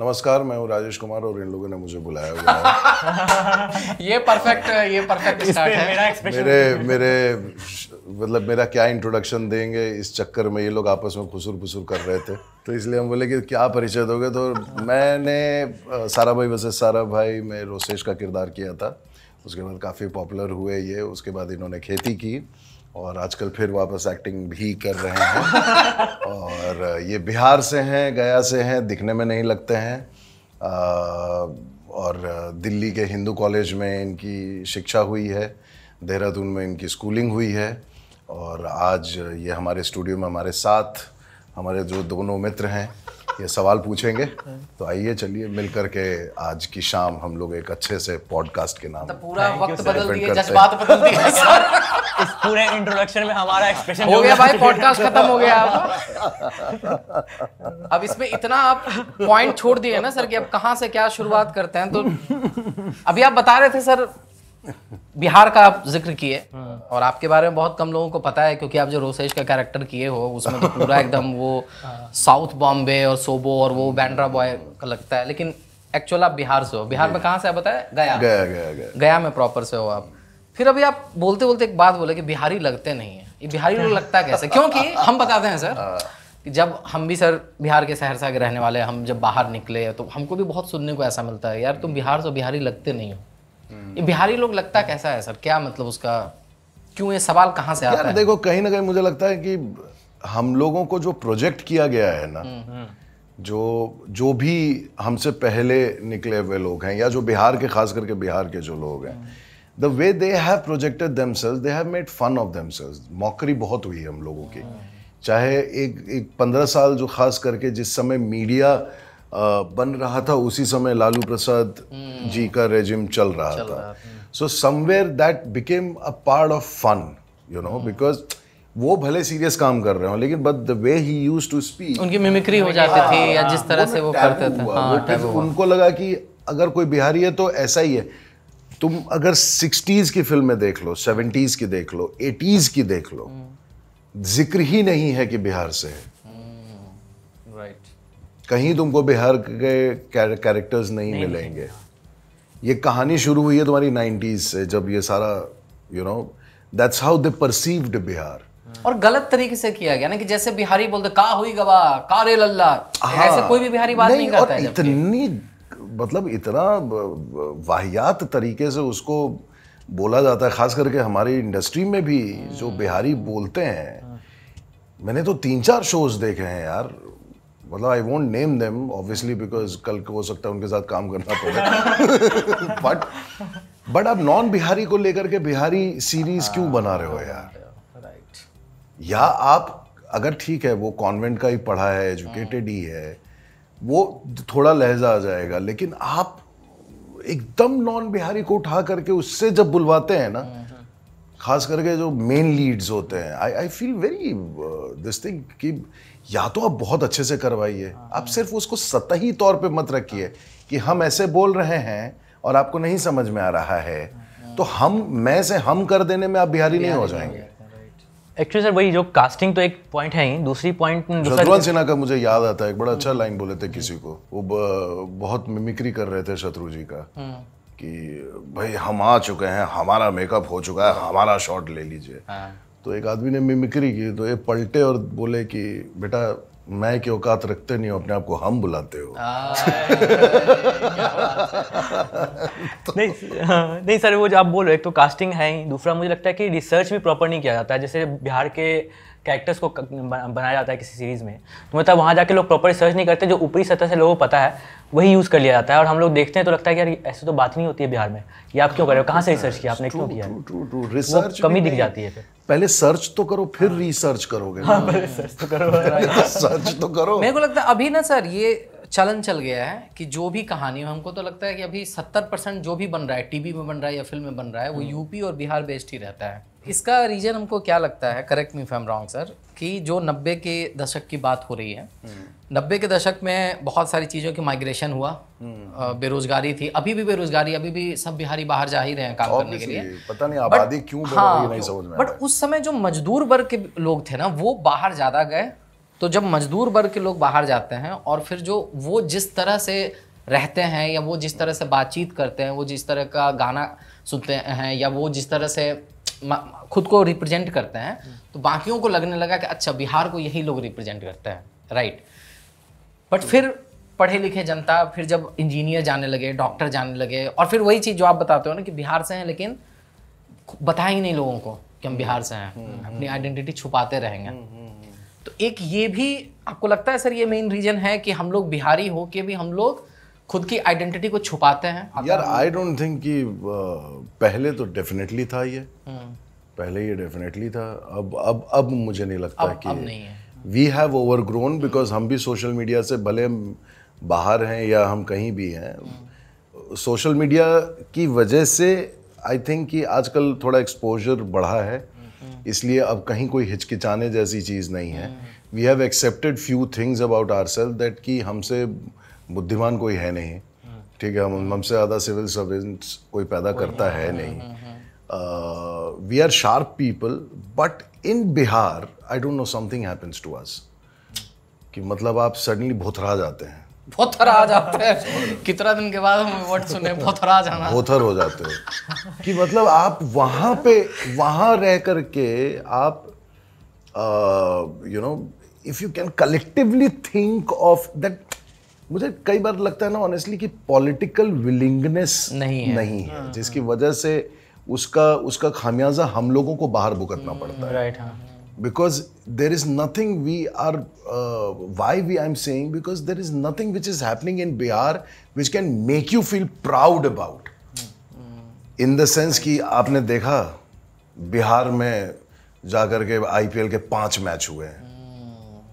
नमस्कार मैं हूँ राजेश कुमार और इन लोगों ने मुझे बुलाया हुआ है ये परफेक्ट ये परफेक्ट स्टार्ट है मेरा मेरे मेरे मतलब मेरा क्या इंट्रोडक्शन देंगे इस चक्कर में ये लोग आपस में खुसुर खुसुर कर रहे थे तो इसलिए हम बोले कि क्या परिचय दोगे तो मैंने सारा भाई वैसे सारा भाई में रोसेश का किरदार किया था उसके बाद काफ़ी पॉपुलर हुए ये उसके बाद इन्होंने खेती की और आजकल फिर वापस एक्टिंग भी कर रहे हैं और ये बिहार से हैं गया से हैं दिखने में नहीं लगते हैं और दिल्ली के हिंदू कॉलेज में इनकी शिक्षा हुई है देहरादून में इनकी स्कूलिंग हुई है और आज ये हमारे स्टूडियो में हमारे साथ हमारे जो दोनों मित्र हैं ये सवाल पूछेंगे तो आइए चलिए मिलकर के आज की शाम हम लोग एक अच्छे से पॉडकास्ट के नाम तो पूरा वक्त बदल दिए जज्बात बदल दिए इस पूरे इंट्रोडक्शन में हमारा एक्सप्रेशन हो गया भाई पॉडकास्ट खत्म हो गया अब अब इसमें इतना आप पॉइंट छोड़ दिए ना सर कि अब कहां से क्या शुरुआत करते हैं तो अभी आप बता रहे थे सर बिहार का आप जिक्र किए हाँ। और आपके बारे में बहुत कम लोगों को पता है क्योंकि आप जो रोसेश का कैरेक्टर किए हो उसमें तो पूरा एकदम वो साउथ हाँ। बॉम्बे और सोबो और वो बैंड्रा बॉय का लगता है लेकिन एक्चुअल आप बिहार से हो बिहार में कहाँ से आप बताए गया गया गया गया में प्रॉपर से हो आप फिर अभी आप बोलते बोलते एक बात बोले कि बिहारी लगते नहीं है ये बिहारी लोग लगता कैसे क्योंकि हम बताते हैं सर हाँ। कि जब हम भी सर बिहार के सहरसा के रहने वाले हम जब बाहर निकले तो हमको भी बहुत सुनने को ऐसा मिलता है यार तुम बिहार से बिहारी लगते नहीं हो हम्म। ये बिहारी लोग लगता कैसा है सर क्या मतलब उसका क्यों ये सवाल कहाँ से आता है देखो कहीं ना कहीं मुझे लगता है कि हम लोगों को जो प्रोजेक्ट किया गया है ना हम्म, हम्म। जो जो भी हमसे पहले निकले हुए लोग हैं या जो बिहार के खास करके बिहार के जो लोग हैं the way they have projected themselves they have made fun of themselves mockery बहुत हुई है हम लोगों की चाहे एक एक पंद्रह साल जो खास करके जिस समय मीडिया बन रहा था उसी समय लालू प्रसाद हम्म। जी का रेजिम चल रहा चल था so somewhere that became a part of fun you know because वो भले सीरियस काम कर रहे हो लेकिन but the way he use to speak उनकी मिमिक्री हो जाती थी या हाँ, जिस तरह से वो करते थे हाँ, उनको लगा कि अगर कोई बिहारी है तो ऐसा ही है तुम अगर सिक्सटीज की फिल्में देख लो सेवेंटीज की देख लो एटीज की देख लो hmm. जिक्र ही नहीं है कि बिहार से है राइट hmm. कहीं तुमको बिहार के कैरेक्टर्स नहीं, नहीं मिलेंगे ये कहानी शुरू हुई है तुम्हारी नाइन्टीज से जब ये सारा you know that's how they perceived Bihar hmm. और गलत तरीके से किया गया ना कि जैसे बिहारी बोलते का हुई गवा का रे लल्ला हाँ, ऐसे कोई भी बिहारी बात नहीं, नहीं करता है इतनी मतलब इतना वाहियात तरीके से उसको बोला जाता है ख़ास करके हमारी इंडस्ट्री में भी जो हम्म। बिहारी बोलते हैं मैंने तो तीन चार शोज देखे हैं यार मतलब I won't name them obviously because कल हो सकता है उनके साथ काम करना पड़ेगा बट बट आप नॉन बिहारी को लेकर के बिहारी सीरीज क्यों हाँ, बना रहे हो यार या आप अगर ठीक है वो कॉन्वेंट का ही पढ़ा है एजुकेटेड ही है वो थोड़ा लहजा आ जाएगा लेकिन आप एकदम नॉन बिहारी को उठा करके उससे जब बुलवाते हैं ना खास करके जो मेन लीड्स होते हैं I I feel very this thing कि या तो आप बहुत अच्छे से करवाइए आप हाँ। सिर्फ उसको सतही तौर पे मत रखिए कि हम ऐसे बोल रहे हैं और आपको नहीं समझ में आ रहा है हाँ, हाँ। तो हम मैं से हम कर देने में आप बिहारी नहीं हो जाएंगे एक्चुअली सर वही जो कास्टिंग तो एक पॉइंट है ही दूसरी पॉइंट शत्रुघ्न सिन्हा का मुझे याद आता है एक बड़ा अच्छा लाइन बोले थे किसी को वो बहुत मिमिक्री कर रहे थे शत्रु जी का हम्म। कि भाई हम आ चुके हैं हमारा मेकअप हो चुका है हमारा शॉट ले लीजिए हाँ। तो एक आदमी ने मिमिक्री की तो ये पलटे और बोले कि बेटा मैं के औकात रखते नहीं हो अपने आप को हम बुलाते हो तो नहीं हाँ, नहीं सर वो जो आप बोल रहे एक तो कास्टिंग है ही दूसरा मुझे लगता है कि रिसर्च भी प्रॉपर नहीं किया जाता है जैसे बिहार के कैरेक्टर्स को बनाया जाता है किसी सीरीज़ में तो मतलब वहाँ जाके लोग प्रॉपर सर्च नहीं करते जो ऊपरी सतह से लोगों को पता है वही यूज़ कर लिया जाता है और हम लोग देखते हैं तो लगता है कि यार ऐसे तो बात नहीं होती है बिहार में ये आप क्यों कर रहे हो कहाँ से रिसर्च किया आपने क्यों किया रिसर्च कमी दिख जाती है पहले सर्च तो करो फिर रिसर्च हाँ। करोगे हाँ पहले सर्च तो करो सर्च तो करो मेरे को लगता है अभी ना सर ये चलन चल गया है कि जो भी कहानी हमको तो लगता है कि अभी सत्तर परसेंट जो भी बन रहा है टीवी में बन रहा है या फिल्म में बन रहा है वो हाँ। यूपी और बिहार बेस्ड ही रहता है इसका रीज़न हमको क्या लगता है correct me if I'm wrong sir कि जो नब्बे के दशक की बात हो रही है हम्म। नब्बे के दशक में बहुत सारी चीज़ों की माइग्रेशन हुआ हम्म। बेरोजगारी थी अभी भी बेरोजगारी अभी भी सब बिहारी बाहर जा ही रहे हैं काम करने के लिए पता नहीं आबादी क्यों हाँ, नहीं समझ में बट उस समय जो मजदूर वर्ग के लोग थे ना वो बाहर ज़्यादा गए तो जब मजदूर वर्ग के लोग बाहर जाते हैं और फिर जो वो जिस तरह से रहते हैं या वो जिस तरह से बातचीत करते हैं वो जिस तरह का गाना सुनते हैं या वो जिस तरह से खुद को रिप्रेजेंट करते हैं तो बाकियों को लगने लगा कि अच्छा बिहार को यही लोग रिप्रेजेंट करते हैं राइट बट फिर पढ़े लिखे जनता फिर जब इंजीनियर जाने लगे डॉक्टर जाने लगे और फिर वही चीज़ जो आप बताते हो ना कि बिहार से हैं लेकिन बताए ही नहीं लोगों को कि हम बिहार से हैं हम्म, अपनी आइडेंटिटी हम्म, छुपाते रहेंगे हम्म, तो एक ये भी आपको लगता है सर ये मेन रीज़न है कि हम लोग बिहारी हो के भी हम लोग खुद की आइडेंटिटी को छुपाते हैं यार आई डोंट थिंक कि पहले तो डेफिनेटली था ये हम्म। पहले ये डेफिनेटली था अब अब अब मुझे नहीं लगता अब, कि we have over grown because हम भी सोशल मीडिया से भले बाहर हैं या हम कहीं भी हैं सोशल हम्म। मीडिया की वजह से आई थिंक कि आजकल थोड़ा एक्सपोजर बढ़ा है हम्म। इसलिए अब कहीं कोई हिचकिचाने जैसी चीज़ नहीं है we have accepted few things about our self that कि हमसे बुद्धिमान कोई है नहीं ठीक है हम हमसे ज़्यादा सिविल सर्वेंट कोई पैदा करता है हाँ, नहीं we are sharp people but in Bihar I don't know something happens to us कि मतलब आप सडनली भोथरा जाते हैं भोथर आ जाते हैं कितना दिन के बाद हम वर्ड सुने भोथर आ जाना भोथर हो जाते हो कि मतलब आप वहाँ पे वहाँ रह करके आप you know if you can collectively think of that मुझे कई बार लगता है ना ऑनेस्टली कि पॉलिटिकल विलिंगनेस नहीं है, नहीं है हाँ, जिसकी वजह से उसका उसका खामियाजा हम लोगों को बाहर भुगतना हम्म, पड़ता है right because there is nothing we are why we I am saying because there is nothing which is happening in Bihar which can make you feel proud about in the sense कि आपने देखा बिहार में जाकर के आईपीएल के पांच match हुए हैं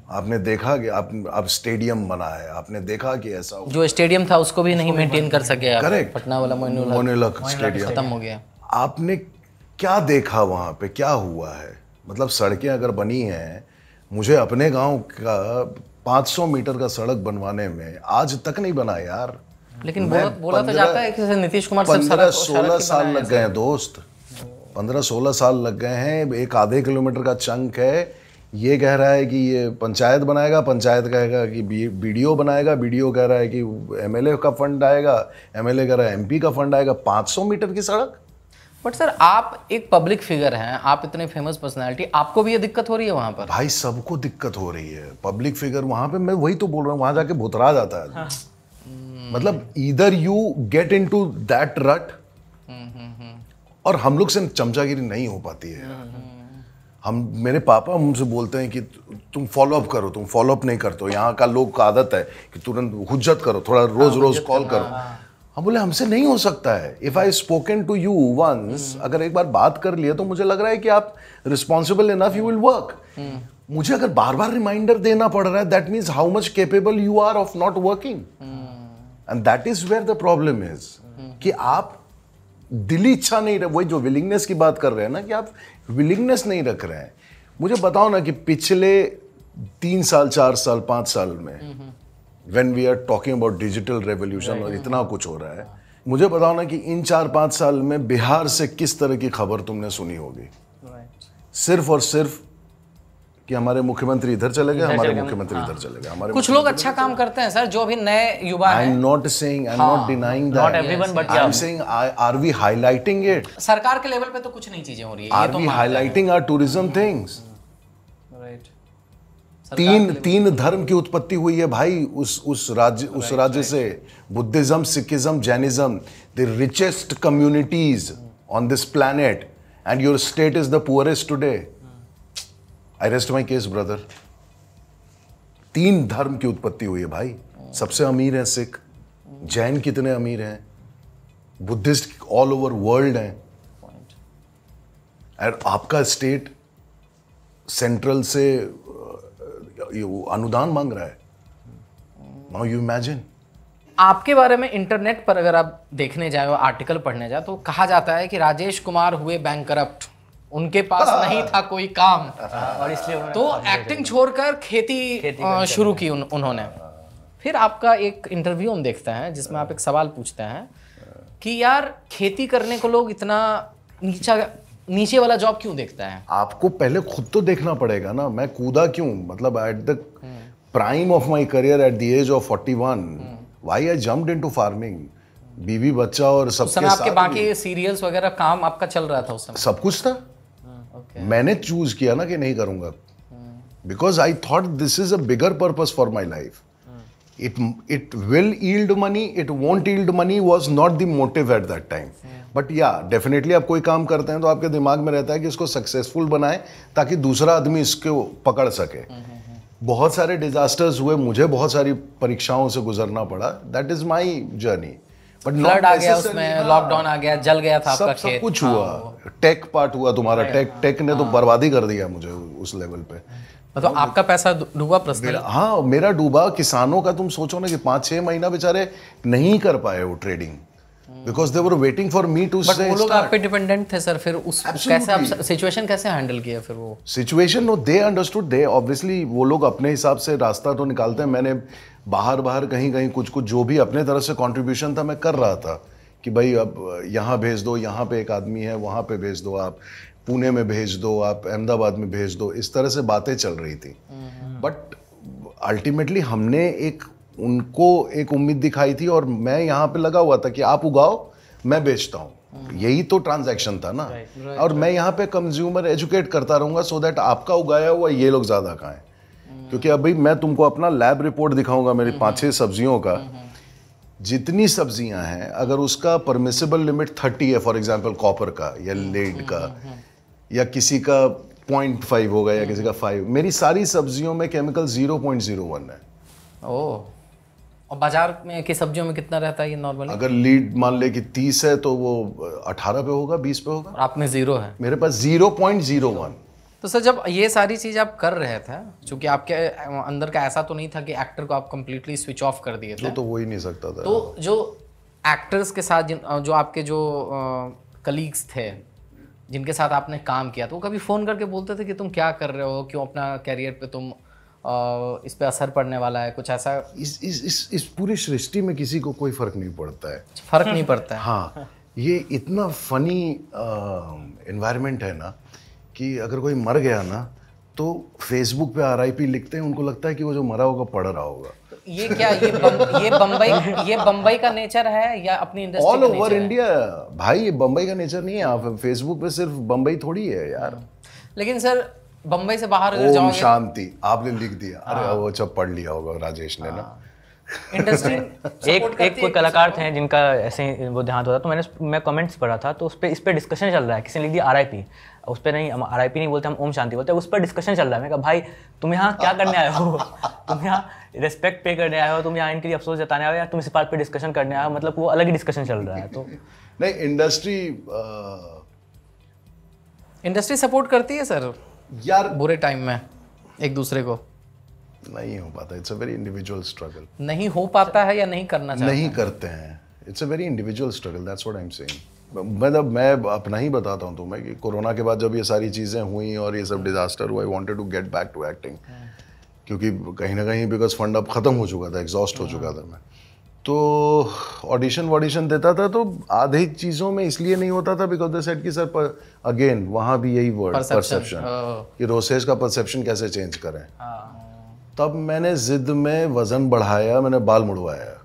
आपने देखा कि आप आप स्टेडियम बना है आपने देखा कि ऐसा जो स्टेडियम था उसको भी नहीं मेंटेन कर सके करेक्ट पटना वाला मोनुला स्टेडियम खत्म हो गया आपने क्या देखा वहाँ पे क्या हुआ है मतलब सड़कें अगर बनी हैं मुझे अपने गांव का 500 मीटर का सड़क बनवाने में आज तक नहीं बना यार लेकिन बोला, बोला तो जाता है कि नीतीश कुमार पंद्रह सोलह साल लग गए हैं दोस्त पंद्रह सोलह साल लग गए हैं एक आधे किलोमीटर का चंक है ये कह रहा है कि ये पंचायत बनाएगा पंचायत कहेगा कि बीडीओ बनाएगा बीडीओ कह रहा है कि एम का फंड आएगा एम कह रहा है एम का फंड आएगा 500 मीटर की सड़क बट सर आप एक पब्लिक फिगर हैं आप इतने फेमस पर्सनालिटी आपको भी ये दिक्कत हो रही है वहाँ पर भाई सबको दिक्कत हो रही है पब्लिक फिगर वहाँ पे मैं वही तो बोल रहा हूँ वहाँ जाके भुतरा जाता है हाँ। मतलब इधर you get in to that rut और हम लोग से चमचागिरी नहीं हो पाती है हम्म, हम्म। हम मेरे पापा हमसे बोलते हैं कि तुम फॉलो अप करो तुम फॉलो अप नहीं करते हो यहाँ का लोग का आदत है कि तुरंत हुज्जत करो थोड़ा हाँ, रोज आ, रोज कॉल करो हाँ। हम बोले हमसे नहीं हो सकता है if I spoken to you once अगर एक बार बात कर लिया तो मुझे लग रहा है कि आप responsible enough you will work मुझे अगर बार बार रिमाइंडर देना पड़ रहा है that means how much capable you are of not working and that is where the problem is कि आप दिली इच्छा नहीं रहे वही जो विलिंगनेस की बात कर रहे हैं ना कि आप विलिंगनेस नहीं रख रहे हैं मुझे बताओ ना कि पिछले तीन साल चार साल पांच साल में when we are talking about digital revolution और इतना कुछ हो रहा है मुझे बताओ ना कि इन चार पांच साल में बिहार से किस तरह की खबर तुमने सुनी होगी सिर्फ और सिर्फ कि हमारे मुख्यमंत्री इधर चले गए हमारे मुख्यमंत्री हाँ। इधर चले गए हमारे कुछ लोग अच्छा काम करते हैं सर जो भी नए युवा I am not saying I am not denying that I am saying are we highlighting it सरकार के लेवल पे तो कुछ नई चीजें हो रही है are we highlighting our tourism things तीन तीन धर्म की उत्पत्ति हुई है भाई उस उस राज्य उस राज्य से Buddhism Sikhism Jainism the richest communities on this planet and your state is the poorest today I rest my case brother तीन धर्म की उत्पत्ति हुई है भाई सबसे अमीर है सिख जैन कितने अमीर हैं बुद्धिस्ट ऑल ओवर वर्ल्ड हैं और आपका स्टेट सेंट्रल से अनुदान मांग रहा है नाउ यू इमेजिन आपके बारे में इंटरनेट पर अगर आप देखने जाए आर्टिकल पढ़ने जाए तो कहा जाता है कि राजेश कुमार हुए बैंक करप्ट उनके पास हाँ। नहीं था कोई काम हाँ। और इसलिए तो एक्टिंग छोड़कर खेती, खेती शुरू की उन, उन्होंने हाँ। फिर आपका एक इंटरव्यू हम देखते हैं जिसमें आप एक सवाल पूछते हैं कि यार खेती करने को लोग इतना नीचा नीचे वाला जॉब क्यों देखता है आपको पहले खुद तो देखना पड़ेगा ना मैं कूदा क्यों मतलब at the prime of my career at the age of forty one why I jump in to farming बीवी बच्चा और सब साथ आपके बाकी सीरियल्स वगैरह काम आपका चल रहा था उस समय सब कुछ था मैंने चूज किया ना कि नहीं करूंगा because I thought this is a bigger purpose for my life it it will yield money it won't yield money was not the motive at that time but या डेफिनेटली आप कोई काम करते हैं तो आपके दिमाग में रहता है कि इसको सक्सेसफुल बनाए ताकि दूसरा आदमी इसको पकड़ सके hmm, hmm, hmm. बहुत सारे डिजास्टर्स हुए मुझे बहुत सारी परीक्षाओं से गुजरना पड़ा that is my journey lockdown हाँ। आ गया जल गया था कुछ हुआ टेक हाँ। पार्ट हुआ तुम्हारा टेक टेक ने तो हाँ। बर्बादी कर दिया मुझे उस लेवल पे मतलब तो आपका पैसा डूबा हाँ मेरा डूबा किसानों का तुम सोचो ना कि पांच छह महीना बेचारे नहीं कर पाए वो trading because they were waiting for me to से लोग आप पे डिपेंडेंट थे सर फिर उस Absolutely. कैसे आप सिचुएशन कैसे हैंडल किया फिर वो situation no they understood they obviously वो लोग अपने हिसाब से रास्ता तो निकालते हैं मैंने बाहर बाहर कहीं कहीं कुछ कुछ जो भी अपने तरफ से कंट्रीब्यूशन था मैं कर रहा था कि भाई अब यहाँ भेज दो यहाँ पे एक आदमी है वहाँ पे भेज दो आप पुणे में भेज दो आप अहमदाबाद में भेज दो इस तरह से बातें चल रही थी बट हम्म। अल्टीमेटली हमने एक उनको एक उम्मीद दिखाई थी और मैं यहाँ पे लगा हुआ था कि आप उगाओ मैं बेचता हूँ हाँ। यही तो ट्रांजैक्शन था ना right, right, और right. मैं यहाँ पे कंज्यूमर एजुकेट करता रहूंगा सो देट दैट आपका उगाया हुआ ये लोग ज़्यादा खाएं है हाँ। क्योंकि अभी मैं तुमको अपना लैब रिपोर्ट दिखाऊंगा मेरी हाँ, पाँच छः सब्जियों का जितनी सब्जियां हैं अगर उसका परमिसेबल लिमिट थर्टी है फॉर एग्जाम्पल कॉपर का या लेड का या किसी का पॉइंट फाइव होगा या किसी का फाइव मेरी सारी सब्जियों में chemical zero point zero one है ओ और बाजार में की सब्जियों में कितना रहता है ये नॉर्मल अगर लीड मान ले कि तीस है तो वो अठारह पे होगा बीस पे होगा आप में ज़ीरो है मेरे पास ज़ीरो पॉइंट ज़ीरो वन तो सर जब ये सारी चीज़ आप कर रहे थे क्योंकि आपके अंदर का ऐसा तो नहीं था कि एक्टर को आप कम्प्लीटली स्विच ऑफ कर दिए थे तो वो ही नहीं सकता था तो जो एक्टर्स के साथ जिन जो आपके जो कलीग्स थे जिनके साथ आपने काम किया तो वो कभी फ़ोन करके बोलते थे कि तुम क्या कर रहे हो क्यों अपना कैरियर पे तुम इस पे असर पड़ने वाला है कुछ ऐसा इस इस इस, इस पूरी सृष्टि में किसी को कोई फ़र्क नहीं पड़ता है फ़र्क नहीं पड़ता है हाँ ये इतना फनी एनवायरनमेंट है ना कि अगर कोई मर गया ना तो फेसबुक पे आरआईपी लिखते हैं उनको लगता है कि वो जो मरा होगा पढ़ रहा होगा ये क्या ये बम, ये बम्बई ये बम्बई का नेचर है या अपनी इंडस्ट्री ऑल ओवर इंडिया भाई ये बम्बई का नेचर नहीं है आप फेसबुक पे सिर्फ बम्बई थोड़ी है यार लेकिन सर बम्बई से बाहर अगर जाओगे शांति आपने लिख दिया अरे हाँ। वो सब पढ़ लिया होगा राजेश ने ना हाँ। एक एक कोई कलाकार थे जिनका ऐसे वो ध्यान होता तो मैंने मैं कमेंट्स पढ़ा था तो उस पर इस पर डिस्कशन चल रहा है किसी ने लिख दिया आर आई उस पर नहीं आर आई नहीं बोलते हम ओम शांति बोलते हैं उस पर डिस्कशन चल रहा है मैं कहा भाई तुम यहाँ क्या करने आए हो तुम यहाँ रिस्पेक्ट पे करने आए हो तुम यहाँ इनके लिए अफसोस जताने आए हो या तुम इस बात पर डिस्कशन करने आए हो मतलब वो अलग ही डिस्कशन चल रहा है तो नहीं इंडस्ट्री इंडस्ट्री सपोर्ट करती है सर यार बुरे टाइम में एक दूसरे को नहीं हो पाता it's a very individual struggle नहीं हो पाता है या नहीं करना चाहते नहीं करते हैं it's a very individual struggle that's what I am saying मतलब मैं अपना ही बताता हूँ तुम्हें कि कोरोना के बाद जब ये सारी चीज़ें हुई और ये सब डिजास्टर हुआ I wanted to get back to acting क्योंकि कहीं ना कहीं बिकॉज फंड अब ख़त्म हो चुका था एग्जॉस्ट हो हाँ। चुका था मैं तो ऑडिशन वॉडिशन देता था तो आधे चीज़ों में इसलिए नहीं होता था बिकॉज द सेट की सर अगेन वहां भी यही वर्ड परसेप्शन oh. कि रोसेज का परसेप्शन कैसे चेंज करें हाँ। तब मैंने जिद में वज़न बढ़ाया मैंने बाल मुड़वाया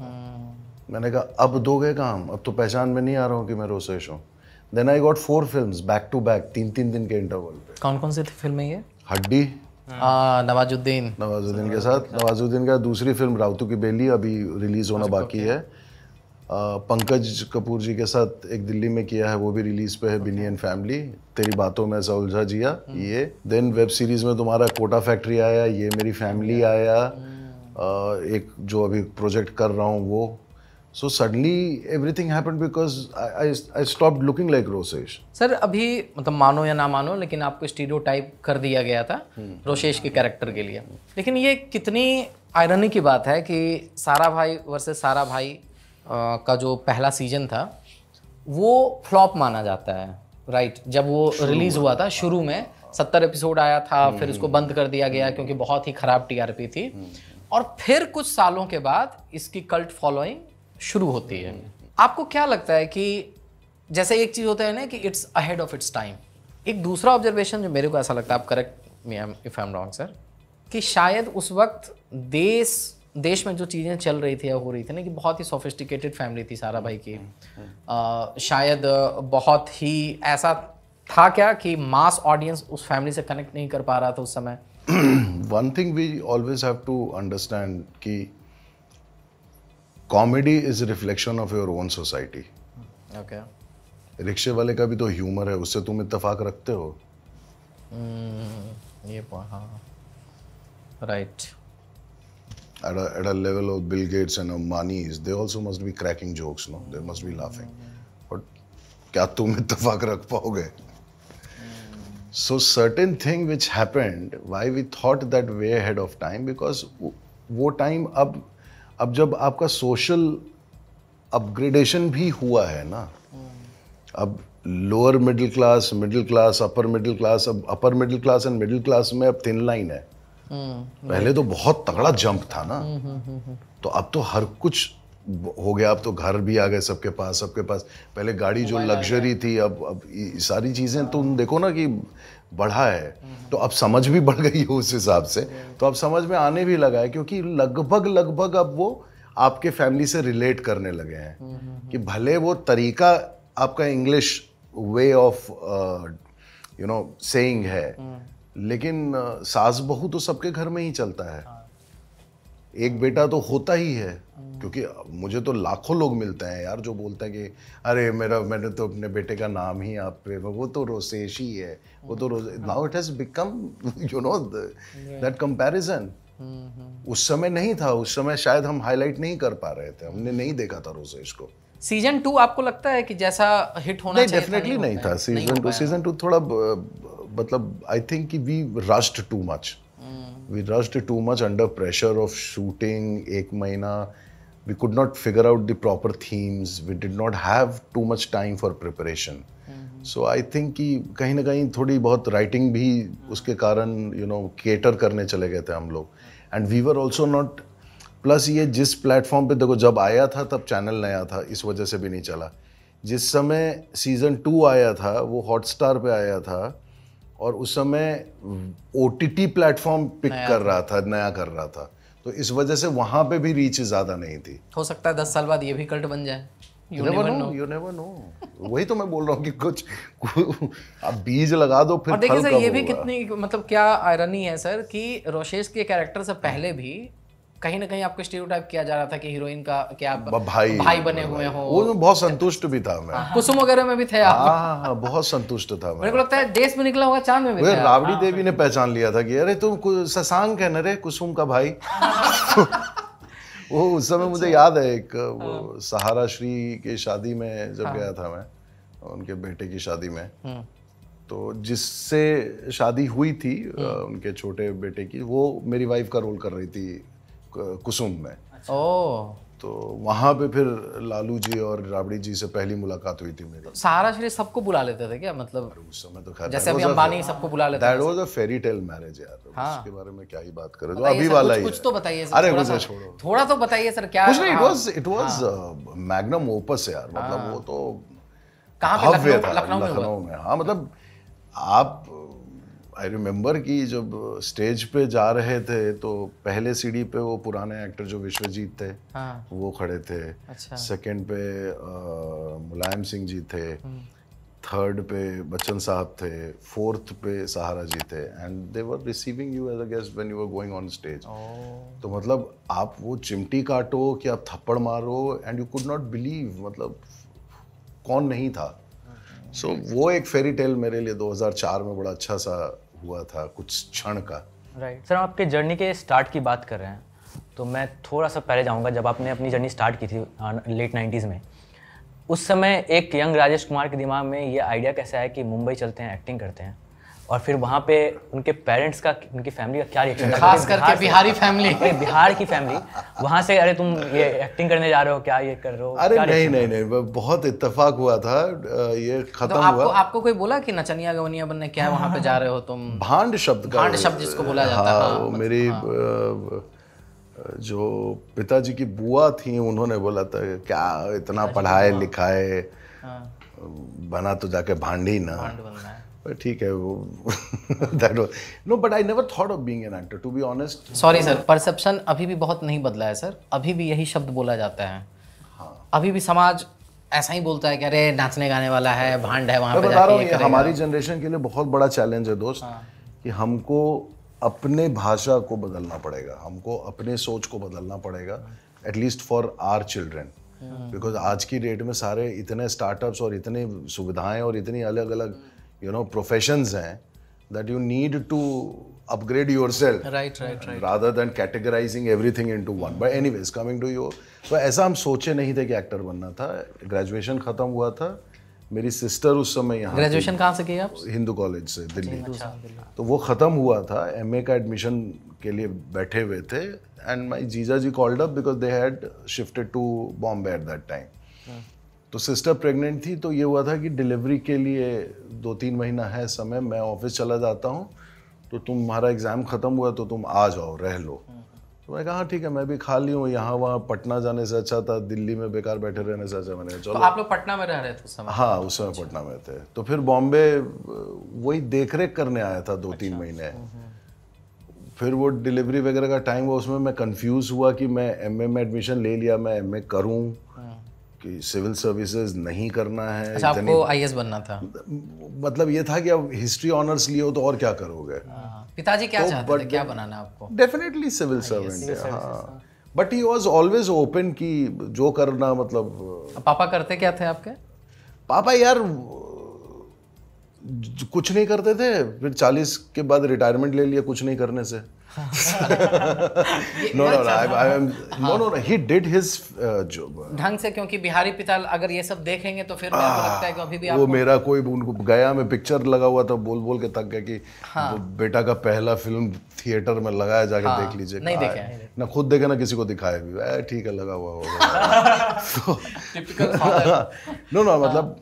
हम्म। मैंने कहा अब दोगे काम अब तो पहचान में नहीं आ रहा हूँ कि मैं रोसेश हूँ then I got four film back to back तीन तीन दिन के इंटरवल पे कौन कौन सी फिल्म फिल्में ये हड्डी हाँ। हाँ, नवाजुद्दीन नवाजुद्दीन के साथ नवाजुद्दीन का दूसरी फिल्म राउतू की बेली अभी रिलीज होना अच्छा, बाकी है पंकज कपूर जी के साथ एक दिल्ली में किया है वो भी रिलीज पे है बिनी एंड फैमिली तेरी बातों में ऐसा उलझा जिया हम्म। ये देन वेब सीरीज में तुम्हारा कोटा फैक्ट्री आया ये मेरी फैमिली आया हम्म। एक जो अभी प्रोजेक्ट कर रहा हूँ वो so suddenly everything happen because I stop looking like Rosesh sir अभी मतलब मानो या ना मानो लेकिन आपको स्टीडियो टाइप कर दिया गया था रोशेश के कैरेक्टर के लिए लेकिन ये कितनी आयरनी की बात है कि सारा भाई वर्सेज सारा भाई आ, का जो पहला सीजन था वो फ्लॉप माना जाता है राइट right. जब वो रिलीज हुआ था शुरू में सत्तर एपिसोड आया था फिर उसको हम्म। बंद कर दिया गया क्योंकि बहुत ही खराब टीआरपी थी हम्म। और फिर कुछ सालों के बाद इसकी कल्ट फॉलोइंग शुरू होती है आपको क्या लगता है कि जैसे एक चीज़ होता है ना कि it's ahead of its time एक दूसरा ऑब्जर्वेशन जो मेरे को ऐसा लगता है आप correct me um if I am wrong sir कि शायद उस वक्त देश देश में जो चीज़ें चल रही थी या हो रही थी ना कि बहुत ही सोफिस्टिकेटेड फैमिली थी सारा भाई की आ, शायद बहुत ही ऐसा था क्या कि मास ऑडियंस उस फैमिली से कनेक्ट नहीं कर पा रहा था उस समय one thing we always have to understand कि comedy is reflection of your own society okay रिक्शे वाले का भी तो ह्यूमर है उससे तुम इतफाक रखते हो mm, ये हाँ right At a, at a level of Bill Gates and Amani's, they also must be cracking jokes, no? They must be laughing. But क्या तुम इत्तेफाक रख पाओगे so certain thing which happened why we thought that way ahead of time because वो time अब अब जब आपका सोशल अपग्रेडेशन भी हुआ है ना अब lower middle class middle class upper middle class अब upper middle class and middle class में अब थिन लाइन है हम्म, पहले तो बहुत तगड़ा जंप था ना हम्म, हम्म, तो अब तो हर कुछ हो गया अब तो घर भी आ गए सबके पास सबके पास पहले गाड़ी जो लग्जरी थी अब अब सारी चीज़ें तुम तो देखो ना कि बढ़ा है हम्म। तो अब समझ भी बढ़ गई है उस हिसाब से हम्म। तो अब समझ में आने भी लगा है क्योंकि लगभग लगभग अब वो आपके फैमिली से रिलेट करने लगे हैं हम्म, कि भले वो तरीका आपका English way of you know saying है लेकिन सास बहू तो सबके घर में ही चलता है हाँ। एक बेटा तो होता ही है क्योंकि मुझे तो लाखों लोग मिलते हैं यार जो बोलते हैं कि अरे मेरा मैंने तो अपने बेटे का नाम ही आप पे वो तो रोसेश ही है वो तो रोज now it has become you know that comparison उस समय नहीं था उस समय शायद हम हाईलाइट नहीं कर पा रहे थे हमने नहीं देखा था रोसेश को सीजन टू आपको लगता है कि जैसा हिट होना नहीं डेफिनेटली नहीं, नहीं था सीजन टू सीजन टू थोड़ा uh, मतलब आई थिंक कि we rushed too much we rushed too much under pressure of shooting एक महीना we could not figure out the proper themes we did not have too much time for preparation so I think कि कहीं ना कहीं थोड़ी बहुत writing भी उसके कारण यू नो केटर करने चले गए थे हम लोग and we were also not plus ये जिस प्लेटफॉर्म पे देखो जब आया था तब चैनल नया था इस वजह से भी नहीं चला जिस समय सीज़न टू आया था वो हॉटस्टार पे आया था और उस समय O T T platform pick कर रहा था नया कर रहा था तो इस वजह से वहां पे भी रीच ज़्यादा नहीं थी हो सकता है दस साल बाद ये भी कल्ट बन जाए you never know you never know वही तो मैं बोल रहा हूँ कि कुछ आप बीज लगा दो फिर और देखिए सर ये भी कितनी मतलब क्या आयरनी है सर कि रोशेश के कैरेक्टर से पहले भी कहीं ना कहीं आपको स्टीरियोटाइप किया जा रहा था कि हीरोइन का क्या भाई भाई बने हुए हो वो तो बहुत संतुष्ट भी था मैं हाँ, कुसुम वगैरह में भी थे आप हाँ, हाँ, बहुत संतुष्ट था मेरे को लगता है देश में निकला हुआ चांद में भी राबड़ी देवी ने पहचान लिया था कि अरे तुम ससांग है न रे कुसुम का भाई वो उस समय मुझे अच्छा। याद है एक वो सहारा श्री के शादी में जब गया था मैं उनके बेटे की शादी में हम्म। तो जिससे शादी हुई थी हम्म। उनके छोटे बेटे की वो मेरी वाइफ का रोल कर रही थी कुसुम में ओ तो वहाँ पे फिर लालू जी और राबड़ी जी से पहली मुलाकात हुई थी मेरी सहारा श्री सबको बुला लेते थे क्या मतलब उस समय तो खैर जैसे अभी अंबानी सबको बुला लेते that was a fairy tale marriage यार हाँ। उसके बारे में क्या ही बात करें तो अभी वाला ही कुछ तो बताइए अरे मुझे छोड़ो थोड़ा तो बताइए सर क्या कुछ नहीं it was it was magnum opus यार मतलब हाँ। वो तो कहां पे लखनऊ में हां मतलब आप आई रिमेम्बर कि जब स्टेज पे जा रहे थे तो पहले सीढ़ी पे वो पुराने एक्टर जो विश्वजीत थे हाँ। वो खड़े थे अच्छा। सेकंड पे मुलायम सिंह जी थे थर्ड हम्म। पे बच्चन साहब थे फोर्थ पे सहारा जी थे and they were receiving you as a guest when you were going on stage तो मतलब आप वो चिमटी काटो कि आप थप्पड़ मारो and you could not believe मतलब कौन नहीं था सो हम्म। so, वो एक फेरी टेल मेरे लिए 2004 में बड़ा अच्छा सा हुआ था कुछ क्षण का राइट सर सर आपके जर्नी के स्टार्ट की बात कर रहे हैं तो मैं थोड़ा सा पहले जाऊंगा जब आपने अपनी जर्नी स्टार्ट की थी लेट नाइन्टीज़ में उस समय एक यंग राजेश कुमार के दिमाग में ये आइडिया कैसे आया कि मुंबई चलते हैं एक्टिंग करते हैं और फिर वहाँ पे उनके पेरेंट्स का उनकी फैमिली का क्या रिएक्शन था खास करके बिहारी फैमिली बिहार की फैमिली वहाँ से अरे तुम ये एक्टिंग करने जा रहे हो क्या ये कर रहे हो अरे नहीं नहीं नहीं नहीं बहुत इत्तेफाक हुआ था ये तो खत्म तो आपको, हुआ आपको कोई बोला कि नचनिया गवनिया बनने क्या है वहाँ पे जा रहे हो तुम भांड शब्द का भांड शब्द जिसको बोला जाता है हाँ, हाँ, मेरी हाँ। जो पिताजी की बुआ थी उन्होंने बोला था क्या इतना पढ़ाए लिखाए बना तो जाके भांडी ना ठीक है वो that was no but I never thought of being an actor to be honest sorry sir perception अभी भी बहुत नहीं बदला है सर अभी भी यही शब्द बोला जाता है हाँ. अभी भी समाज ऐसा ही बोलता है कि अरे नाचने गाने वाला है भांड है वहाँ पे बता रहा हूँ हमारी जनरेशन के लिए बहुत बड़ा चैलेंज है दोस्त हाँ. कि हमको अपने भाषा को बदलना पड़ेगा हमको अपने सोच को बदलना पड़ेगा at least for our children because आज की डेट में सारे इतने स्टार्टअप्स और इतनी सुविधाएं और इतनी अलग अलग hmm. यू नो प्रोफेशंस हैं that you need to upgrade yourself right right rather than categorising everything into one but anyways coming to your तो ऐसा हम सोचे नहीं थे कि एक्टर बनना था ग्रेजुएशन खत्म हुआ था मेरी सिस्टर उस समय यहाँ ग्रेजुएशन कहाँ से किया आप हिंदू कॉलेज से अच्छा, दिल्ली तो वो ख़त्म हुआ था एमए का एडमिशन के लिए बैठे हुए थे एंड माय जीजा ji called up because they had shifted to Bombay at that time तो सिस्टर प्रेग्नेंट थी तो ये हुआ था कि डिलीवरी के लिए दो तीन महीना है समय मैं ऑफिस चला जाता हूँ तो तुम्हारा एग्ज़ाम ख़त्म हुआ तो तुम आ जाओ रह लो तो मैंने कहा हाँ, ठीक है मैं भी खाली हूँ यहाँ वहाँ पटना जाने से अच्छा था दिल्ली में बेकार बैठे रहने से अच्छा मैंने चलो तो आप लोग पटना में रह रहे थे उस समय हाँ उस समय अच्छा। पटना में थे तो फिर बॉम्बे वही देख रेख करने आया था दो तीन अच्छा। महीने हम्म, हम्म। फिर वो डिलीवरी वगैरह का टाइम हुआ उसमें मैं कंफ्यूज हुआ कि मैं एम में एडमिशन ले लिया मैं एम ए करूँ हम्म। कि सिविल सर्विसेज नहीं करना है अच्छा आपको आईएएस बनना था मतलब ये था कि अब हिस्ट्री ऑनर्स लिए हो तो और क्या करोगे हाँ, हाँ। पिताजी क्या तो चाहते थे क्या बनाना आपको डेफिनेटली सिविल सर्वेंट हाँ but he was always open कि जो करना मतलब पापा करते क्या थे आपके पापा यार कुछ नहीं करते थे फिर चालीस के बाद रिटायरमेंट ले लिया कुछ नहीं करने से no no no no no he did his job ढंग से क्योंकि बिहारी पिता अगर ये सब देखेंगे तो फिर आ, लगता है कि अभी भी वो मेरा कोई उनको गया मैं पिक्चर लगा हुआ था बोल बोल के तक गया कि हाँ। वो बेटा का पहला फिल्म थिएटर में लगाया जाके हाँ। देख लीजिए नहीं देखा ना खुद देखे ना किसी को दिखाया भी ठीक है लगा हुआ होगा नो नो हाँ। मतलब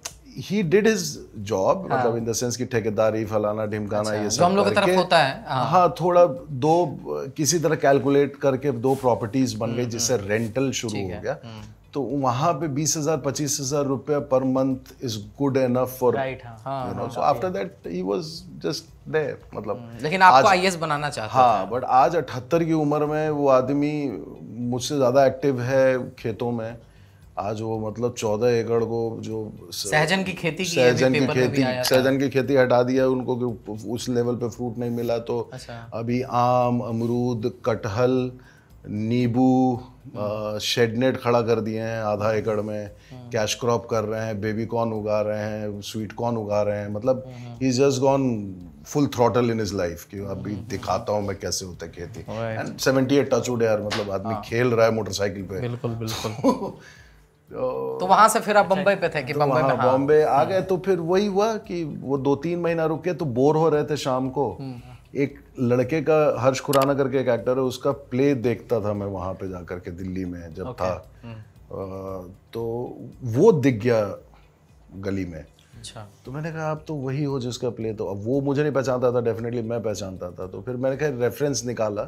ही डिड हिज जॉब मतलब इन द सेंस की ठेकेदारी फलाना ढिमकाना अच्छा, ये सब हम लोग की तरफ होता है हाँ।, हाँ थोडा दो किसी तरह कैलकुलेट करके दो प्रॉपर्टीज बन गई हम्म, जिससे रेंटल हम्म। शुरू हो गया हम्म। तो वहां पे बीस हजार पच्चीस हजार रुपया per month is good enough for you know so after that he was just there मतलब लेकिन आपको आईएएस बनाना चाहते हाँ बट आज अठहत्तर की उम्र में वो आदमी मुझसे ज़्यादा एक्टिव है खेतों में आज वो मतलब चौदह एकड़ को जो सहजन की खेती की सहजन की खेती सहजन की खेती हटा दिया उनको कि उस लेवल पे फ्रूट नहीं मिला तो अच्छा। अभी आम अमरूद कटहल नींबू शेडनेट खड़ा कर दिए हैं आधा एकड़ में हम्म। कैश क्रॉप कर रहे हैं बेबी कॉर्न उगा रहे हैं स्वीट कॉर्न उगा रहे हैं मतलब he just gone full throttle in his life कि हम्म। अभी दिखाता हूँ मैं कैसे होता है खेती एंड सेवेंटी एट टच उड यार मतलब आदमी हाँ। खेल रहा है मोटरसाइकिल पे बिल्कुल बिल्कुल तो, तो वहां से फिर आप अच्छा। बम्बई पे थे कि तो बम्बई में हाँ। आ हम्म। गए तो फिर वही हुआ कि वो दो तीन महीना रुके तो बोर हो रहे थे शाम को हम्म। एक लड़के का हर्ष खुराना करके एक एक्टर है उसका प्ले देखता था मैं वहां पे जाकर के दिल्ली में जब था हम्म। तो वो दिख गया गली में अच्छा तो मैंने कहा आप तो वही हो जिसका प्ले तो अब वो मुझे नहीं पहचानता था डेफिनेटली मैं पहचानता था तो फिर मैंने कहा रेफरेंस निकाला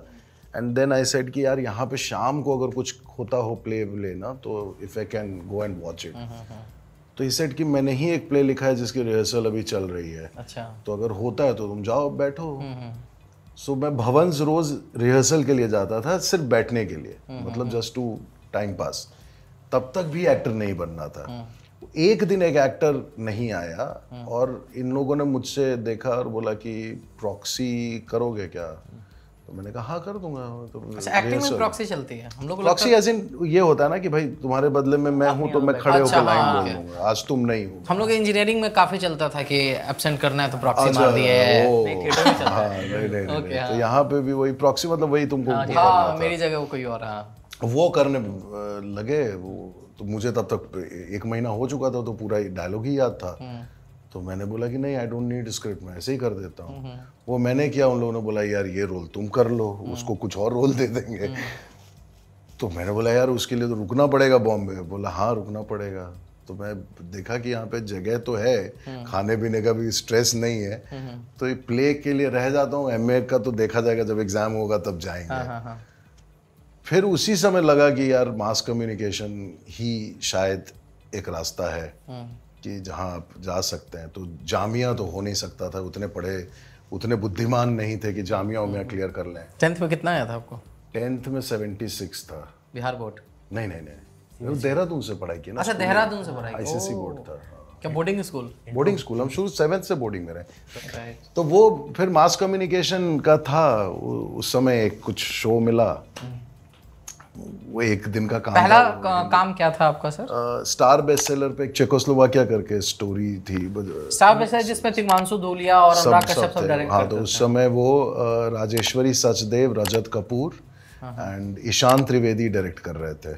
एंड देन आई सेड कि यार यहाँ पे शाम को अगर कुछ होता हो प्ले प्ले ना तो if I can go and watch it तो इस सेट की मैंने ही एक प्ले लिखा है जिसकी रिहर्सल अभी चल रही है अच्छा तो अगर होता है तो तुम जाओ बैठो सो हम्म, हम्म। मैं भवन रोज रिहर्सल के लिए जाता था सिर्फ बैठने के लिए हम्म, मतलब जस्ट टू टाइम पास तब तक भी एक्टर नहीं बनना था एक दिन एक एक्टर नहीं आया और इन लोगों ने मुझसे देखा और बोला कि प्रॉक्सी करोगे क्या तो मैंने कहा हाँ कर दूंगा तो अच्छा एक्टिंग में प्रॉक्सी चलती है हम लोग प्रॉक्सी एज इन ये होता है ना कि भाई तुम्हारे बदले में मैं हूँ तो मैं खड़े होकर अच्छा, लाइन हाँ। बोल दूंगा आज तुम नहीं हो हम लोग इंजीनियरिंग में काफी चलता था कि एब्सेंट करना है तो प्रॉक्सी अच्छा, मार दिए हाँ, नहीं तो हाँ। यहाँ पे भी वही प्रॉक्सी मतलब वही तुमको मेरी जगह वो कोई और वो करने लगे वो तो मुझे तब तक एक महीना हो चुका था तो पूरा डायलॉग ही याद था हम्म। तो मैंने बोला कि नहीं आई डोंट नीड स्क्रिप्ट मैं ऐसे ही कर देता हूँ हम्म। वो मैंने किया उन लोगों ने बोला यार ये रोल तुम कर लो हम्म। उसको कुछ और रोल दे देंगे हम्म। तो मैंने बोला यार उसके लिए तो रुकना पड़ेगा बॉम्बे बोला हाँ रुकना पड़ेगा तो मैं देखा कि यहाँ पे जगह तो है खाने पीने का भी स्ट्रेस नहीं है तो ये प्ले के लिए रह जाता हूँ एम का तो देखा जाएगा जब एग्ज़ाम होगा तब जाएंगे हाँ, हाँ, हाँ, फिर उसी समय लगा कि यार मास कम्युनिकेशन ही शायद एक रास्ता है कि जहाँ आप जा सकते हैं तो जामिया तो हो नहीं सकता था उतने पढ़े उतने बुद्धिमान नहीं थे कि जामिया में क्लियर हम्म। कर लें टेंथ में कितना आया था आपको टेंथ में सेवेंटी सिक्स था बिहार बोर्ड नहीं नहीं नहीं e देहरादून से पढ़ाई की ना अच्छा देहरादून से पढ़ाई आई सी बोर्ड था क्या बोर्डिंग स्कूल बोर्डिंग स्कूल हम शुरू सेवेंथ से बोर्डिंग में रहे तो वो फिर मास कम्युनिकेशन का था उस समय एक कुछ शो मिला हम्म। वो एक दिन का काम पहला का, काम क्या था आपका सर आ, स्टार बेस्ट सेलर पे एक क्या करके स्टोरी थी स्टार बेस्ट सेलर जिसमें तिग्मांसु धूलिया और सब, सब, सब, सब डायरेक्ट हाँ तो उस समय वो राजेश्वरी सचदेव रजत कपूर एंड हाँ। ईशान त्रिवेदी डायरेक्ट कर रहे थे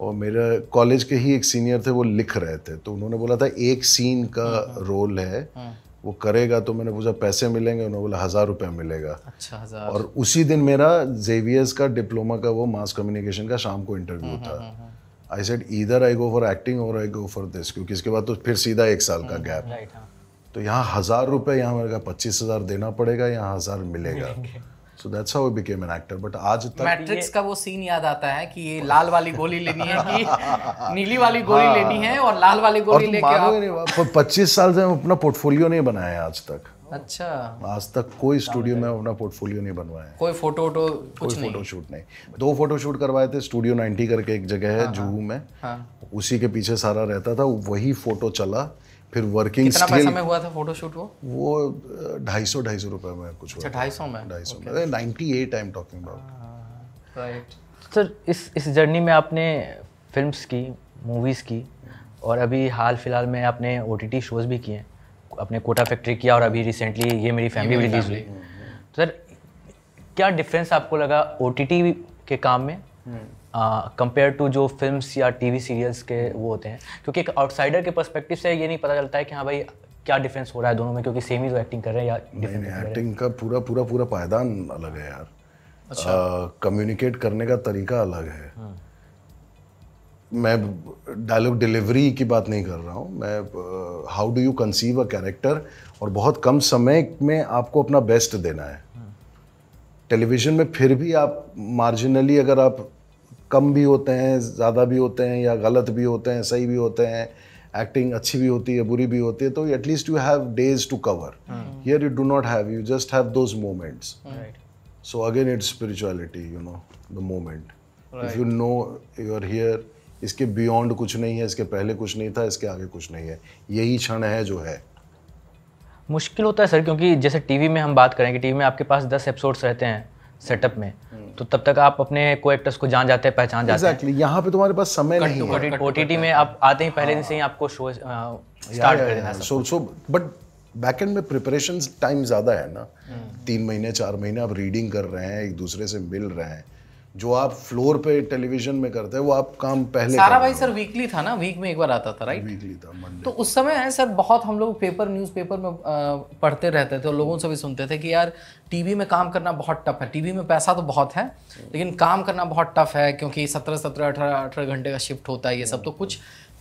और मेरे कॉलेज के ही एक सीनियर थे वो लिख रहे थे तो उन्होंने बोला था एक सीन का रोल हाँ, हाँ। है वो करेगा तो मैंने पूछा पैसे मिलेंगे उन्होंने बोला हज़ार रुपया मिलेगा अच्छा हज़ार और उसी दिन मेरा जेवियर्स का डिप्लोमा का वो मास कम्युनिकेशन का शाम को इंटरव्यू हम्म, था आई हम्म, सेड हम्म, इधर आई गो फॉर एक्टिंग और आई गो फॉर दिस क्योंकि इसके बाद तो फिर सीधा एक साल का गैप हाँ। तो यहाँ हज़ार रुपये यहाँ मेरे का पच्चीस हज़ार देना पड़ेगा यहाँ हज़ार मिलेगा so that's how I became an actor but आज तक मैट्रिक्स का वो सीन याद आता है कि ये लाल वाली गोली लेनी है कि नीली वाली गोली हाँ, लेनी है और लाल वाली गोली लेके आप 25 साल से अपना पोर्टफोलियो नहीं बनाया आज तक अच्छा आज तक कोई स्टूडियो में अपना पोर्टफोलियो नहीं बनवाया कोई फोटो वोटो कुछ कोई फोटो शूट नहीं दो फोटो शूट करवाए थे स्टूडियो 90 करके एक जगह है हाँ, हाँ। जुहू में हाँ। उसी के पीछे सारा रहता था वही फोटो चला फिर वर्किंग कितना पैसा में हुआ था फोटोशूट वो वो ढाई सौ ढाई सौ रुपये में कुछ हुआ अच्छा, ढाई सौ में ढाई सौ में ninety eight I am talking about right sir इस इस जर्नी में आपने फिल्म्स की मूवीज़ की और अभी हाल फिलहाल में आपने ओ टी टी शोज़ भी किए अपने कोटा फैक्ट्री किया और अभी रिसेंटली ये मेरी फैमिली रिलीज हुई सर क्या डिफरेंस आपको लगा ओ टी टी के काम में हम्म। कंपेयर टू जो फिल्म्स या टीवी सीरियल्स के वो होते हैं क्योंकि एक आउटसाइडर के पर्सपेक्टिव से ये नहीं पता चलता है कि हाँ भाई क्या डिफरेंस हो रहा है दोनों में क्योंकि सेम ही जो तो एक्टिंग कर रहे हैं या डिफरेंट एक्टिंग का पूरा पूरा पूरा पायदान अलग है यार अच्छा कम्युनिकेट करने का तरीका अलग है हाँ। मैं डायलॉग डिलीवरी की बात नहीं कर रहा हूँ मैं how do you conceive a character और बहुत कम समय में आपको अपना बेस्ट देना है हाँ। टेलीविज़न में फिर भी आप मार्जिनली अगर आप कम भी होते हैं ज़्यादा भी होते हैं या गलत भी होते हैं सही भी होते हैं एक्टिंग अच्छी भी होती है बुरी भी होती है तो at least you have days to cover here you do not have you just have those moments so again it's spirituality you know the moment if you know you are here इसके बियॉन्ड कुछ नहीं है इसके पहले कुछ नहीं था इसके आगे कुछ नहीं है यही क्षण है जो है मुश्किल होता है सर क्योंकि जैसे टीवी में हम बात करें कि टीवी में आपके पास दस एपिसोड्स रहते हैं सेटअप में hmm. तो तब तक आप अपने को एक्टर्स को जान जाते हैं पहचान जाते हैं exactly. यहाँ पे तुम्हारे पास समय नहीं है ओटीटी में आप आते ही पहले दिन हाँ। से ही आपको शो स्टार्ट कर देना so so but back end में प्रिपरेशन टाइम ज़्यादा है ना हम्म। तीन महीने चार महीने आप रीडिंग कर रहे हैं एक दूसरे से मिल रहे हैं जो आप फ्लोर पे टेलीविजन में करते हैं वो आप काम पहले सारा भाई सर वीकली था ना वीक में एक बार आता था राइट वीकली था मंडे तो उस समय है सर बहुत हम लोग पेपर न्यूज़पेपर में पढ़ते रहते थे और लोगों से भी सुनते थे कि यार टीवी में काम करना बहुत टफ है टीवी में पैसा तो बहुत है लेकिन काम करना बहुत टफ है क्योंकि सत्रह सत्रह अठारह अठारह घंटे का शिफ्ट होता है ये सब तो कुछ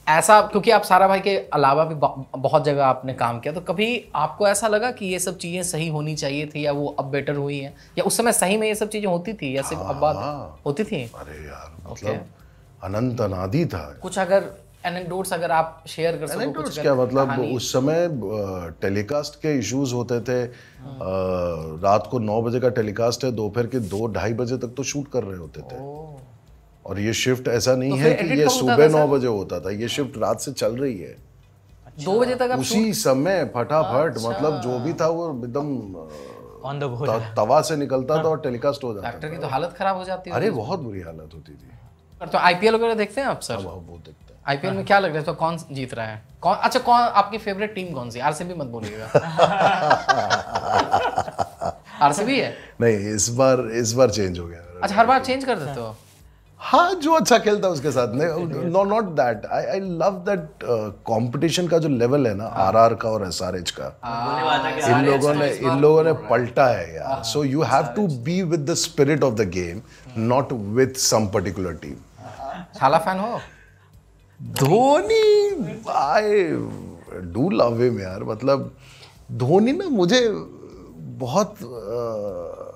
ऐसा क्योंकि आप सारा भाई के अलावा भी बहुत जगह आपने काम किया तो कभी आपको ऐसा लगा कि ये सब चीज़ें सही होनी चाहिए थी या वो अब बेटर हुई हैं या उस समय सही में ये सब चीज़ें होती थी या सिर्फ अब बात हाँ। होती थी अरे यार मतलब अनंत अनादि था कुछ अगर एनेक्डोट्स अगर आप शेयर कर सकते कुछ क्या मतलब उस समय टेलीकास्ट के इश्यूज होते थे हाँ। रात को नौ बजे का टेलीकास्ट है दोपहर के दो ढाई बजे तक तो शूट कर रहे होते थे और ये शिफ्ट ऐसा नहीं तो है कि ये सुबह नौ बजे होता था ये शिफ्ट रात से चल रही है अच्छा। दो बजे तक उसी समय फटाफट अच्छा। मतलब जो भी था वो एकदम तवा से निकलता हाँ। था और टेलीकास्ट हो जाता डॉक्टर की तो हालत खराब हो जाती है अरे बहुत बुरी हालत होती थी तो आईपीएल वगैरह देखते हैं आप सर बहुत देखते हैं आईपीएल में क्या लग रहा है तो कौन जीत रहा है कौन अच्छा कौन आपकी फेवरेट टीम कौन सी आरसीबी मत बोलिएगा आरसीबी है नहीं इस बार इस बार चेंज हो गया अच्छा हर बार चेंज कर देते हो हाँ जो अच्छा खेलता है उसके साथ no not that I I love that competition का जो लेवल है ना आरआर हाँ। का और एसआरएच का हाँ, इन लोगों ने इन लोगों ने पलटा है यार so you have to be with the spirit of the game not with some particular team शाला फैन हो Dhoni I do love him यार मतलब धोनी ना मुझे बहुत uh,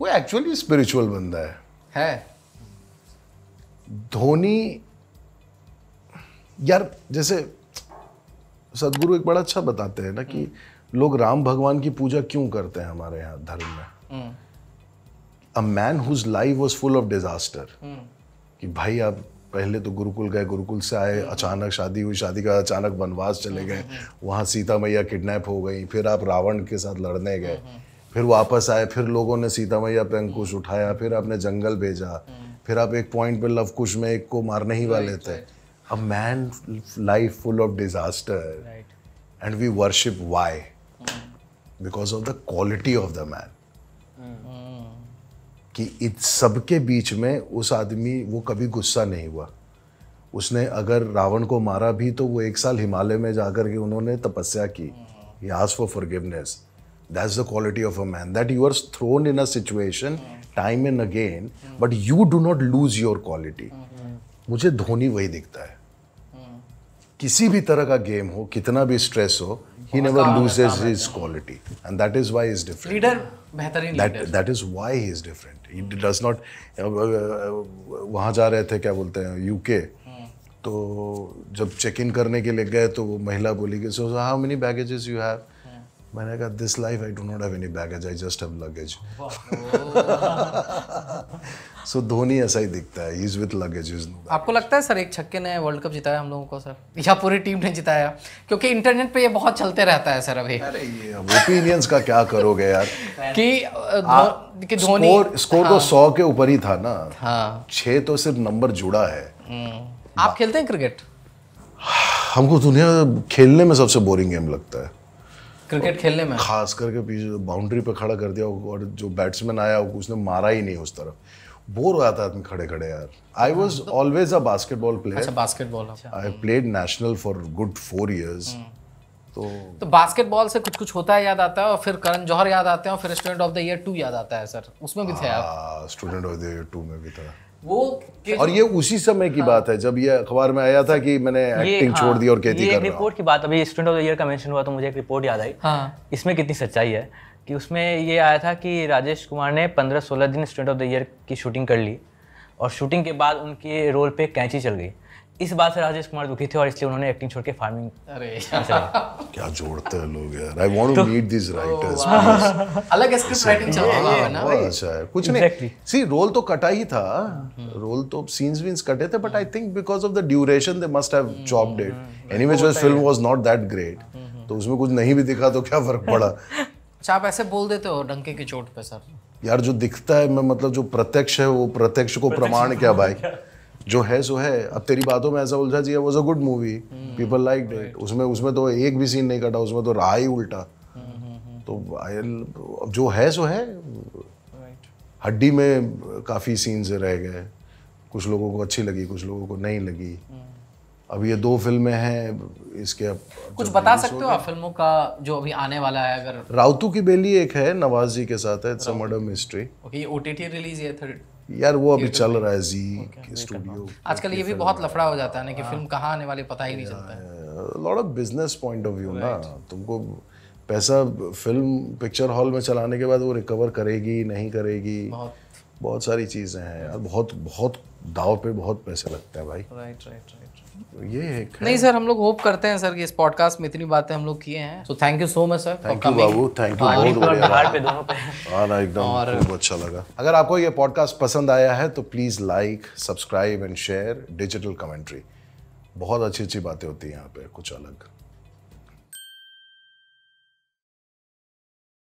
वो एक्चुअली स्पिरिचुअल बंदा है है धोनी यार जैसे सदगुरु एक बड़ा अच्छा बताते हैं ना कि हम्म। लोग राम भगवान की पूजा क्यों करते हैं हमारे यहाँ धर्म में a man whose life was full of disaster कि भाई आप पहले तो गुरुकुल गए गुरुकुल से आए हम्म। अचानक शादी हुई शादी का अचानक वनवास चले हम्म, गए वहाँ सीता मैया किडनैप हो गई फिर आप रावण के साथ लड़ने गए फिर वापस आए फिर लोगों ने सीता मैया पे अंकुश उठाया फिर आपने जंगल भेजा फिर आप एक पॉइंट पे लवकुश में एक को मारने ही वाले थे a man life full of disaster and we worship why because of the quality of the man कि इस सबके बीच में उस आदमी वो कभी गुस्सा नहीं हुआ उसने अगर रावण को मारा भी तो वो एक साल हिमालय में जाकर के उन्होंने तपस्या की आज for for forgiveness that's the quality of a man that you are thrown in a situation mm. time and again mm. but you do not lose your quality mm-hmm. मुझे धोनी वही दिखता है mm. किसी भी तरह का गेम हो कितना भी स्ट्रेस हो he never loses his quality and that is why is different leader बेहतरीन that that is why he is different he does not वहाँ जा रहे थे क्या बोलते हैं यूके तो जब चेक इन करने के लिए गए तो वो महिला बोली कि so how many baggages you have मैंने कहा this life I do not have any baggage I just have luggage so Dhoni ऐसा ही दिखता है is with luggage is no आपको लगता है सर एक छक्के ने वर्ल्ड कप जिताया हम लोगों को सर या पूरी टीम ने जिताया क्योंकि इंटरनेट पे ये बहुत चलते रहता है सर अभी अरे ये ओपिनियंस का क्या करोगे यार कि कि धोनी स्कोर, तो स्कोर हाँ। तो सौ के ऊपर ही था ना हाँ छः तो सिर्फ नंबर जुड़ा है हम्म। आप खेलते हैं क्रिकेट हमको दुनिया खेलने में सबसे बोरिंग गेम लगता है क्रिकेट खेलने में खास करके पीछे बाउंड्री पे खड़ा कर दिया और जो बैट्समैन आया उसने मारा ही नहीं उस तरफ बोर हो जाता आदमी खड़े खड़े यार I was always a basketball player अच्छा basketball I played national for good four years तो तो बास्केटबॉल से कुछ कुछ होता है याद आता है और फिर करण जौहर याद आते हैं और फिर स्टूडेंट ऑफ द ईयर टू याद आता है सर उसमें भी थे आप स्टूडेंट ऑफ द ईयर टू में भी था वो और ये उसी समय की हाँ। बात है जब ये अखबार में आया था कि मैंने एक्टिंग हाँ, छोड़ दी और कहती कर रिपोर्ट की बात अभी स्टूडेंट ऑफ द ईयर का मेंशन हुआ तो मुझे एक रिपोर्ट याद आई हाँ। इसमें कितनी सच्चाई है कि उसमें ये आया था कि राजेश कुमार ने पंद्रह सोलह दिन स्टूडेंट ऑफ द ईयर की शूटिंग कर ली और शूटिंग के बाद उनके रोल पे कैंची चल गई इस बात से राजेश कुमार दुखी थे और इसलिए उन्होंने एक्टिंग छोड़ के फार्मिंग अरे क्या जोड़ते हैं लोग यार I want to meet this writers अलग स्क्रिप्ट राइटिंग चल रहा है ना भाई अच्छा है कुछ exactly. नहीं सी रोल तो कटा ही था रोल हम्म। तो सीन्स वीन्स कटे थे but I think because of the duration they must have chopped it anyways was film was not that great तो उसमें कुछ नहीं भी दिखा तो क्या फर्क पड़ा अच्छा आप ऐसे बोल देते हो डंके की चोट पे सर यार जो दिखता है मैं मतलब जो प्रत्यक्ष है वो प्रत्यक्ष को प्रमाण क्या भाई जो है सो है अब तेरी बातों में ऐसा उलझा जी was a good movie people like that उसमें उसमें तो एक भी सीन नहीं कटा उसमें तो रहा ही उल्टा तो अब जो है सो है हड्डी में काफ़ी सीन्स रह गए कुछ लोगों को अच्छी लगी कुछ लोगों को नहीं लगी हम्म। अब ये दो फिल्में हैं इसके अब कुछ बता सकते हो आप फिल्मों का जो अभी आने वाला है अगर राउतू की बेली एक है नवाज जी के साथ है इट्स मर्डर मिस्ट्री ओके ये ओटीटी रिलीज है थर्ड यार वो अभी चल रहा है जी स्टूडियो आजकल ये भी बहुत लफड़ा हो जाता है ना कि हाँ। फिल्म कहाँ आने वाली पता ही नहीं चलता है lot of business point of view ना तुमको पैसा फिल्म पिक्चर हॉल में चलाने के बाद वो रिकवर करेगी नहीं करेगी बहुत सारी चीज़ें हैं यार बहुत बहुत दाव पे बहुत पैसे लगते हैं भाई राइट राइट राइट ये नहीं सर हम लोग होप करते हैं सर कि इस पॉडकास्ट में इतनी बातें हम लोग किए हैं so thank you so much sir thank you बाबू थैंक यू बहुत बढ़िया हाँ, एकदम अच्छा लगा अगर आपको ये पॉडकास्ट पसंद आया है तो please like subscribe and share digital commentary बहुत अच्छी अच्छी बातें होती हैं यहाँ पे कुछ अलग